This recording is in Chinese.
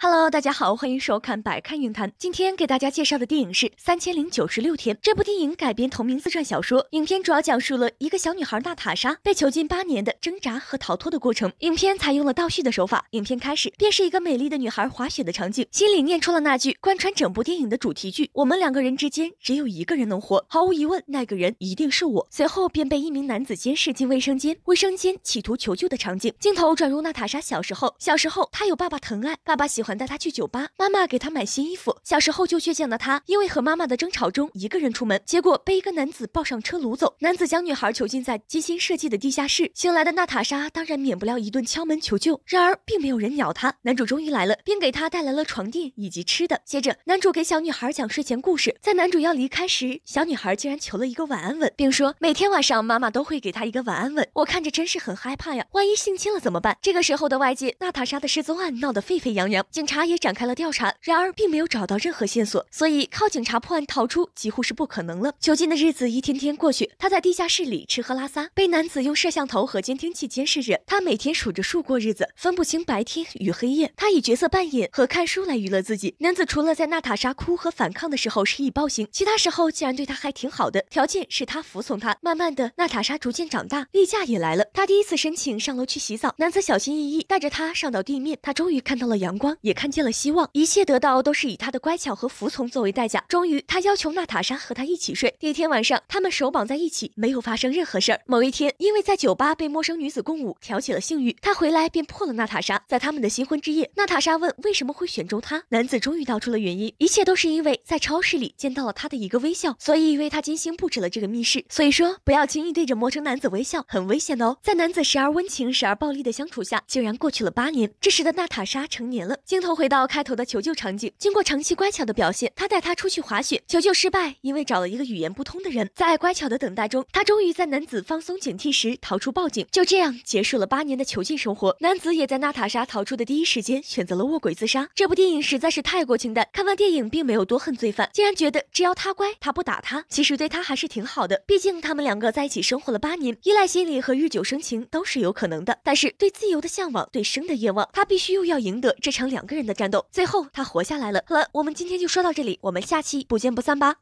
Hello，大家好，欢迎收看百看影坛。今天给大家介绍的电影是《三千零九十六天》。这部电影改编同名自传小说，影片主要讲述了一个小女孩娜塔莎被囚禁八年的挣扎和逃脱的过程。影片采用了倒叙的手法，影片开始便是一个美丽的女孩滑雪的场景，心里念出了那句贯穿整部电影的主题句：“我们两个人之间只有一个人能活，毫无疑问，那个人一定是我。”随后便被一名男子监视进卫生间，卫生间企图求救的场景，镜头转入娜塔莎小时候。小时候，她有爸爸疼爱，爸爸喜。欢。还带他去酒吧，妈妈给他买新衣服。小时候就倔强的他，因为和妈妈的争吵中一个人出门，结果被一个男子抱上车掳走。男子将女孩囚禁在精心设计的地下室。醒来的娜塔莎当然免不了一顿敲门求救，然而并没有人鸟他。男主终于来了，并给他带来了床垫以及吃的。接着，男主给小女孩讲睡前故事。在男主要离开时，小女孩竟然求了一个晚安吻，并说每天晚上妈妈都会给她一个晚安吻。我看着真是很害怕呀，万一性侵了怎么办？这个时候的外界，娜塔莎的失踪案闹得沸沸扬扬。警察也展开了调查，然而并没有找到任何线索，所以靠警察破案逃出几乎是不可能了。囚禁的日子一天天过去，他在地下室里吃喝拉撒，被男子用摄像头和监听器监视着。他每天数着数过日子，分不清白天与黑夜。他以角色扮演和看书来娱乐自己。男子除了在娜塔莎哭和反抗的时候施以暴行，其他时候竟然对他还挺好的，条件是他服从他。慢慢的，娜塔莎逐渐长大，例假也来了。他第一次申请上楼去洗澡，男子小心翼翼带着他上到地面，他终于看到了阳光。也看见了希望，一切得到都是以他的乖巧和服从作为代价。终于，他要求娜塔莎和他一起睡。第一天晚上，他们手绑在一起，没有发生任何事儿。某一天，因为在酒吧被陌生女子共舞挑起了性欲，他回来便破了娜塔莎。在他们的新婚之夜，娜塔莎问为什么会选中他，男子终于道出了原因：一切都是因为在超市里见到了他的一个微笑，所以为他精心布置了这个密室。所以说，不要轻易对着陌生男子微笑，很危险的哦。在男子时而温情、时而暴力的相处下，竟然过去了八年。这时的娜塔莎成年了。镜头回到开头的求救场景，经过长期乖巧的表现，他带他出去滑雪求救失败，因为找了一个语言不通的人。在乖巧的等待中，他终于在男子放松警惕时逃出报警，就这样结束了八年的囚禁生活。男子也在娜塔莎逃出的第一时间选择了卧轨自杀。这部电影实在是太过清淡，看完电影并没有多恨罪犯，竟然觉得只要他乖，他不打他，其实对他还是挺好的。毕竟他们两个在一起生活了八年，依赖心理和日久生情都是有可能的。但是对自由的向往，对生的愿望，他必须又要赢得这场两。个人的战斗，最后他活下来了。好了，我们今天就说到这里，我们下期不见不散吧。